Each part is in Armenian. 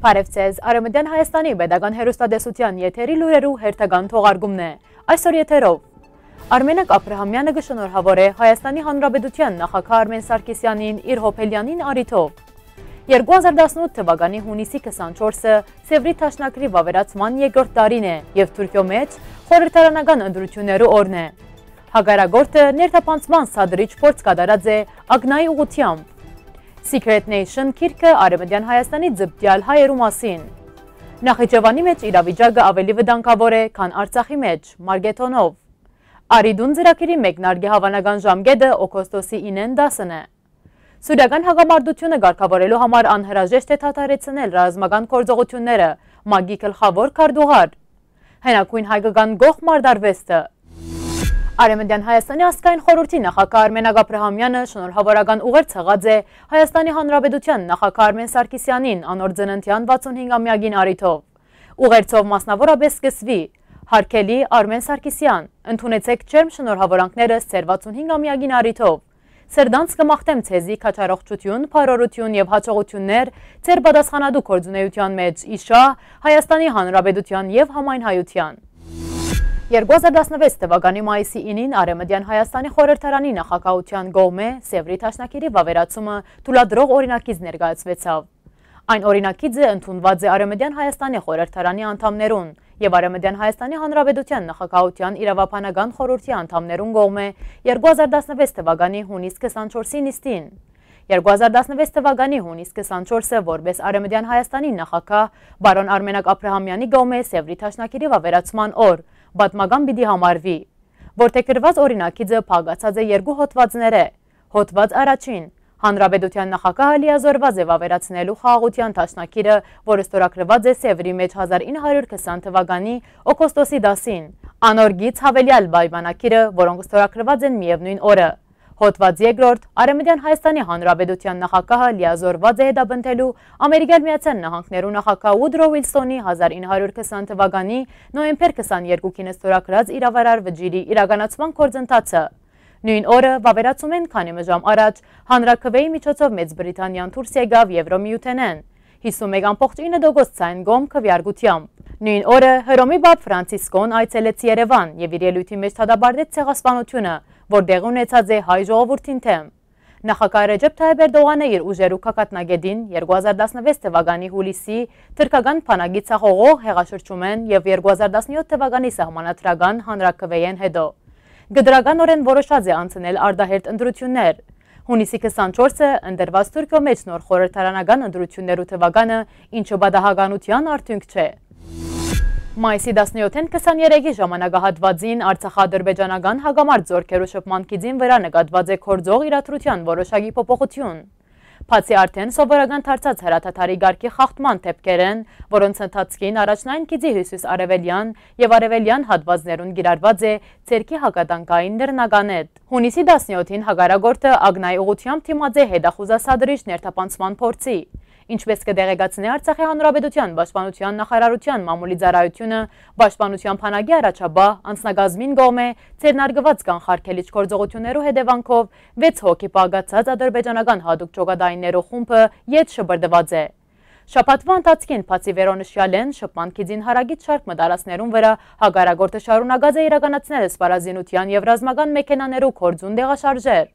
Բարև ձեզ, Արևմտյան Հայաստանի Պետական Հերոստատեսության եթերի լուրերու հերթական թողարկումն է։ Այսօր եթերով Արմենակ Աբրահամյանը գշնորհավոր է Հայաստանի Հանրապետության նախագահ Արմեն Սարգսյանին իր հոփելյանին արիթով։ 2018 թվականի հունիսի 24-ը Սևրի Թաշնակրի վավերացման երկրորդ տարին է եւ Թուրքիո մեջ խորհրդարանական ընդրություններու օրն է։ Հագարագորտը ներթափանցման սադրիչ փորձ կատարած է ագնայի ուղությամբ Secret Nation քիրքը Արևմտյան Հայաստանի ձպտյալ հայերու մասին։ Նախիջևանի մեջ իրավիճակը ավելի վտանգավոր է, քան Արցախի մեջ, Մարգետոնով։ Արիդուն ծրագիրի մեկնարկի հավանական ժամկետը օգոստոսի 9-ին 10-ն է։ Սուրական հագամարտությունը ղեկավարելու համար անհրաժեշտ է թատարեցնել ռազմական գործողությունները, մագի գլխավոր քարտուղար։ Հենակույն հայկական գող մարդարվեստը Արեմեդյան Հայաստանի ասկային խորորդի նախակա արմենագ ապրհամյանը շնորհավորական ուղեր ծղած է Հայաստանի Հանրաբեդության նախակա արմեն Սարկիսյանին անոր ձնընդյան 65-ամյագին արիթով։ Ուղերցով մասնավորապես սկսվի Հարկելի Արմեն Սարգսյան, ընդունեցեք չերմ շնորհավորանքները սեր 65-ամյագին արիթով։ Սերդանց կմաղթեմ ցեզի քաչարողջություն, փարորություն եւ հաջողություններ ցեր պատասխանատու կորձունեության մեջ, իշա Հայաստանի Հանրապետության եւ համայն հայության։ 2016 թվականի մայիսի 9-ին Արեմդյան Հայաստանի խորհրդարանի նախակահության գոմե Սևրի Թաշնակիրի վավերացումը թույլատրող օրինակից ներկայացվեցավ։ Այն օրինակիցը ընդունված է Արեմդյան Հայաստանի խորհրդարանի անդամներուն եւ Արեմդյան Հայաստանի Հանրապետության նախագահության իրավապանական խորհրդի անդամներուն գոմե 2016 թվականի հունիսի 24-ի նիստին։ 2016 թվականի հունիսի 24-ը որպես Արեմդյան Հայաստանի նախագահ բարոն Արմենակ Աբրահամյանի գոմե Սևրի Թաշնակիրի վավերացման օր բատմական պիտի համարվի, որթեքրված օրինակիցը փակացած է երկու հոդվածներ է։ Հոդված առաջին Հանրապետության նախագահը լիազորված է վավերացնելու խաղաղության տաշնակիրը, որը ստորագրված է Սևրի մեջ 1920 թվականի օգոստոսի 10-ին։ Անորգից հավելյալ պայմանագիրը, որոնք ստորագրված են միևնույն օրը։ Հոտված երկրորդ Արեմեդյան Հայաստանի Հանրաբեդության նախակահը լիազորված է հետաբնթելու ամերիկյալ միացյան նահանքներու նախակահ ուդրո Վիլսոնի 1920 թվականի նոյեմբեր 22-ին ստորակրած իրավարար վջիրի իրագանացման կործընթացը։ Նույն օրը վավերացում են քանի մժամ առաջ հանրակվեի միջոցով Մեծ Բրիտանիան դուրս եկավ Եվրոմիութենեն 51.9 դոգոս ցայն գոմ քվյարգությամբ։ Նույն օրը Հրոմի բապ Ֆրանցիսկոն այցելեց Երևան եւ իր ելույթի մեջ թադաբարդեց ցեղասպանությունը որտեղ ունեցած է հայ ժողովրդին թեմ։ Նախագահ Ռեջեփ Թայեփ Էրդողանը իր ուժերու կակատնագետին 2016 թվականի հուլիսի թրկական փանագի ցախողող հեղաշրջում են եւ 2017 թվականի սահմանադրական հանրակրվեին հետո։ Գդրականորեն որոշած է անցնել արդահերտ ընտրություններ։ Հունիսի 24-ը ընդրված Թուրքիո մեջ նոր խորհրդարանական ընտրություններու թվականը, ինչը բադահականության արդյունք չէ։ Մայիսի 17-ին 23-ի ժամանակահատվածին Արցախա-ադրբեջանական հագամարտ զորքերու շփման կիզին վրա նկատված է կորձող իրադրության որոշակի փոփոխություն։ Բացի արդեն սովորական դարձած հրաթաթարի գարկի խախտման թեփքեր են, որոնց ընթացքին առաջնային գիծի Հյուսիս Արևելյան եւ Արևելյան հատվածներուն գիրարված է ցերքի հակատանկային դրնականետ։ Հունիսի 17-ին հագարագորտը ագնայի ուղությամբ թիմաձե հետախուզասադրիչ ներթափանցման փորձի ինչպես կդեղեկացնի Արցախի Հանրապետության Պաշտպանության նախարարության մամուլի ծառայությունը, Պաշտպանության բանակի առաջաբահ անձնագազմին գոմ է ցերնարգված կան խարքելիչ գործողություններու հետևանքով 6 հոգի պագացած ադրբեջանական հadoop ճոգադայիններու խումբը յետ շբրդված է։ Շապատվա ընթացքին բացի վերոնշյալ են շպանքի ձինհարագից շարք մտարասներուն վրա հագարագորդը շարունագած է իրականացնել սպարազինության և ռազմական մեկենաներու կորձուն դեղաշարժեր։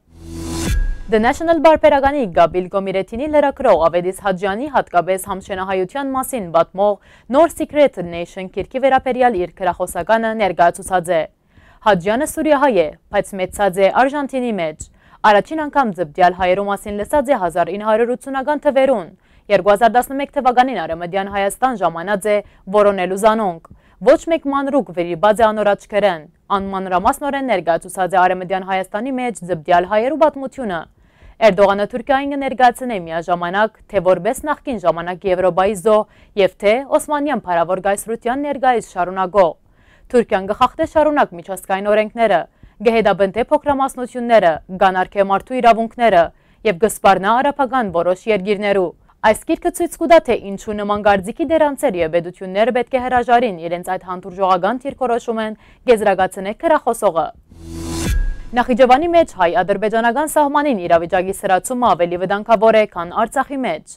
The National Բարբերականի Գաբիլ Կոմիրեթինի լրագրող Ավետիս Հաջյանի հատկապես համշենահայության մասին պատմող նոր Secret Nation կիրքի վերաբերյալ իր գրախոսականը ներկայացուցած է։ Հաջյանը սուրիահայ է, բայց մեծած է Արժանտինի մեջ։ Առաջին անգամ ձպտյալ հայերու մասին լսած է 1980-ական թվերուն։ 2011 թվականին Արեմդյան Հայաստան ժամանած է որոնելու զանոնք։ Ոչ մեկ մանրուկ վերիբած է անորաչքերեն։ Անմանրամասնորեն ներկայացուցած է Արեմդյան Հայաստանի մեջ ձպտյալ հայերու պատմությունը։ Էրդողանը Թուրքիային կներկայացնե միաժամանակ, թե որպես նախկին ժամանակ Եվրոպայի զոհ եւ թե Օսմանյան փարավոր գայսրության ներկայիս շարունակող։ Թուրքիան կխախտե շարունակ միջազգային օրենքները, գհեդաբնտե փոքրամասնությունները, գանարքե մարդու իրավունքները եւ գսպարնա արաբական որոշ երկիրներու։ Այս գիրքը ցույց կտա, թե ինչու նման գործիքի դերանցեր եւ պետությունները պետք է հրաժարին իրենց այդ հանդուրժողական դիրքորոշում են գեզրագացնե քրախոսողը։ Նախիջևանի մեջ հայ-ադրբեջանական սահմանին իրավիճակի սրացումը ավելի վտանգավոր է, քան Արցախի մեջ։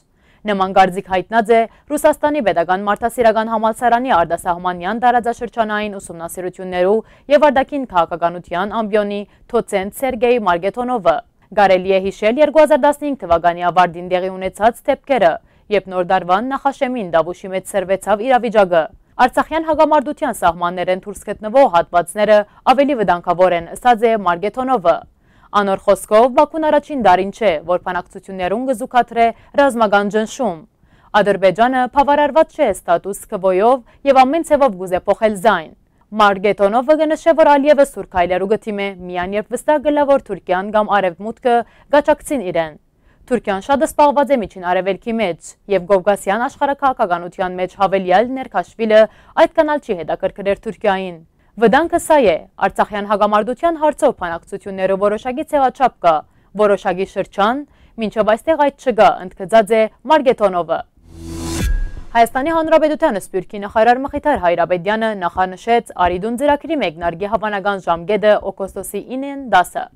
Նման գործիք հայտնած է Ռուսաստանի Պետական Մարդասիրական Համալսարանի Արդասահմանյան տարածաշրջանային ուսումնասիրություններու եւ արդակին քաղաքականության ամբիոնի Թոցենտ Սերգեյ Մարգետոնովը։ Գարելի է հիշել 2015 թվականի ավարտին դեղի ունեցած դեպքերը, երբ նոր դարվան նախաշեմին Դավուշի մեջ սրվեցավ իրավիճակը։ Արցախյան հագամարդության սահմաններեն դուրս գտնվող հատվածները ավելի վտանգավոր են, ասած է Մարգետոնովը։ Անոր խոսքով Բաքուն առաջին դարին չէ, որ բանակցություններուն գզուկաթրե ռազմական ճնշում։ Ադրբեջանը բավարարված չէ ստատուս քվոյով եւ ամեն ցեվով գուզե փոխել զայն։ Մարգետոնովը գնշե, որ Ալիևը սուրքայլերու գտիմ է միան, երբ վստահ գլավոր Թուրքիան կամ արևմուտքը գաչակցին իրեն։ Թուրքիան շատը սպաղված է միջին արևելքի մեջ և գովգասյան աշխարակաղակագանության մեջ հավելյալ ներքաշվիլը այդ կանալ չի հետաքրքրեր Թուրքիային։ Վդանքը սա է, արցախյան հագամարդության հարցով պանակցությունները որոշագի ծեղաչապ կա, որոշագի շրջան, մինչև այստեղ այդ չգա, ընդկծած է Մարգետոնովը։ Հայաստանի Հանրապետությանը սպյուրքի նախարար Մխիթար Հայրաբեդյանը նախանշեց արիդուն ձրակրի մեկնարգի հավանական ժամգետը օգոստոսի 9-ն 10-ը։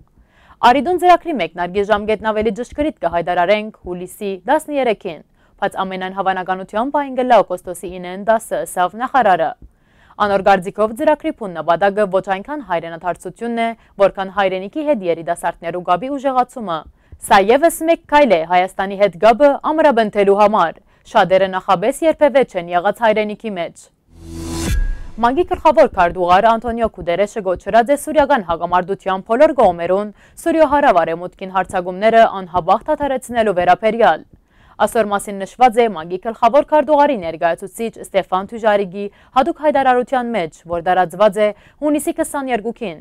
Արիդուն ծրագրի մեկնարկի ժամկետն ավելի ճշգրիտ կհայտարարենք հուլիսի 13-ին, բայց ամենայն հավանականությամբ այն գլա օգոստոսի 9-ին 10-ը սավ նախարարը։ Անոր գարձիկով ծրագրի փուն նպատակը ոչ այնքան հայրենաթարցությունն է, որքան հայրենիքի հետ երիտասարդներու գաբի ուժեղացումը։ Սա եւս մեկ քայլ է Հայաստանի հետ գաբը ամրապնդելու համար։ Շատերը նախաբես երբևէ չեն եղած հայրենիքի մեջ։ Մագի գլխավոր քարտուղար Անտոնիո Կուդերեշը գոչրած է սուրիական հակամարտության բոլոր կողմերուն սուրիո-հարավ արևմուտքին հարցակումները անհաբաղ դադարեցնելու վերաբերյալ։ Այսօր մասին նշված է Մագի գլխավոր քարտուղարի ներկայացուցիչ Ստեփան Թուժարիգի հadoop հայտարարության մեջ, որ տարածված է հունիսի 22-ին։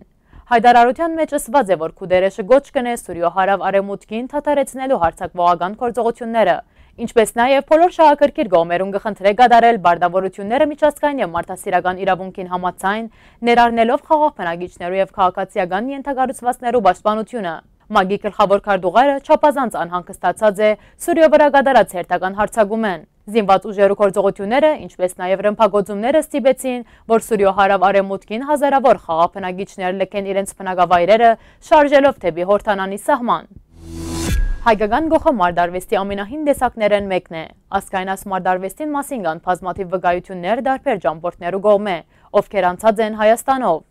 Հայդարարության մեջ ըսված է, որ Կուդերեշը գոչ կնե Սուրյո հարավ արևմուտքին թատարեցնելու հարցակվողական գործողությունները, Ինչպես նաև բոլոր շահակրկիր գողմերուն գխնդրե գադարել բարդավորությունները միջազգային եւ մարդասիրական իրավունքին համացայն, ներառնելով խաղաղ բնագիչներու եւ քաղաքացիական ենթագարուցվածներու պաշտպանությունը։ Մագի գլխավոր քարտուղարը չափազանց անհանգստացած է Սուրյո վրա գդարած հերթական հարցագումեն։ Զինված ուժերու գործողությունները, ինչպես նաև ռմբագոծումները ստիպեցին, որ Սուրյո հարավ արևմուտքին հազարավոր խաղապնակիչներ լքեն իրենց բնակավայրերը, շարժելով թեպի հորթանանի սահման։ Հայկական գողամարդ արվեստի ամենահին դեսակներն մեկն է։ Ասկայնաս մարդ արվեստին մասին կան բազմաթիվ վկայություններ դարբեր ճամփորդներու գողմ է, ովքեր անցած են Հայաստանով։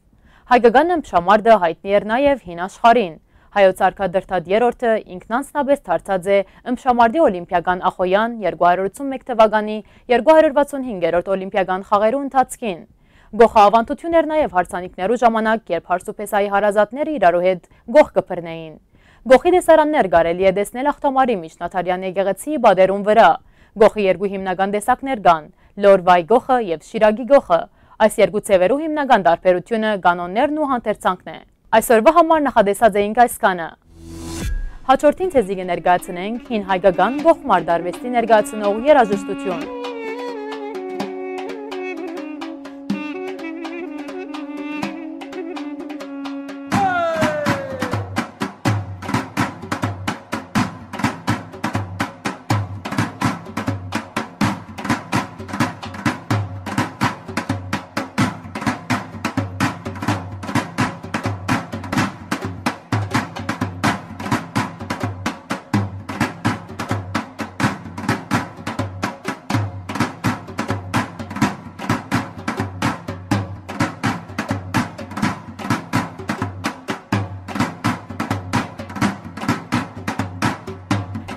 Հայկական ըմբշամարտը հայտնի էր նաև հին աշխարհին։ Հայոց արքադրթադ երրորդը ինքն անձնապես դարձած է ըմբշամարտի օլիմպիական ախոյան 281 թվականի 265-րդ օլիմպիական խաղերու ընթացքին։ Գողավանդություն էր նաև հարցանիքներու ժամանակ, երբ հարսուփեսայի հարազատները իրարու հետ գող կփռնեին։ Գողի դեսարաններ կարելի է դեսնել աղթամարի միջնաթարյան եկեղեցի բադերում վրա։ Գողի երկու հիմնական տեսակներ կան՝ լորվայ գողը եւ շիրագի գողը։ Այս երկու ցևերու հիմնական տարբերությունը կանոններն ու հանդերձանքն է։ Այսօրվա համար նախադեսած էինք այս կանը։ Հաջորդին թեզի կներկայացնենք հին հայկական գողմար դարվեստի ներկայացնող երաժշտություն։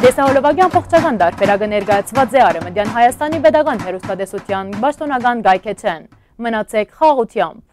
Տեսահոլովակի ամբողջական դարբերակը ներկայացված է Արևմտյան Հայաստանի Պետական Հերոստատեսության Պաշտոնական գայքեչեն։ Մնացեք խաղությամբ։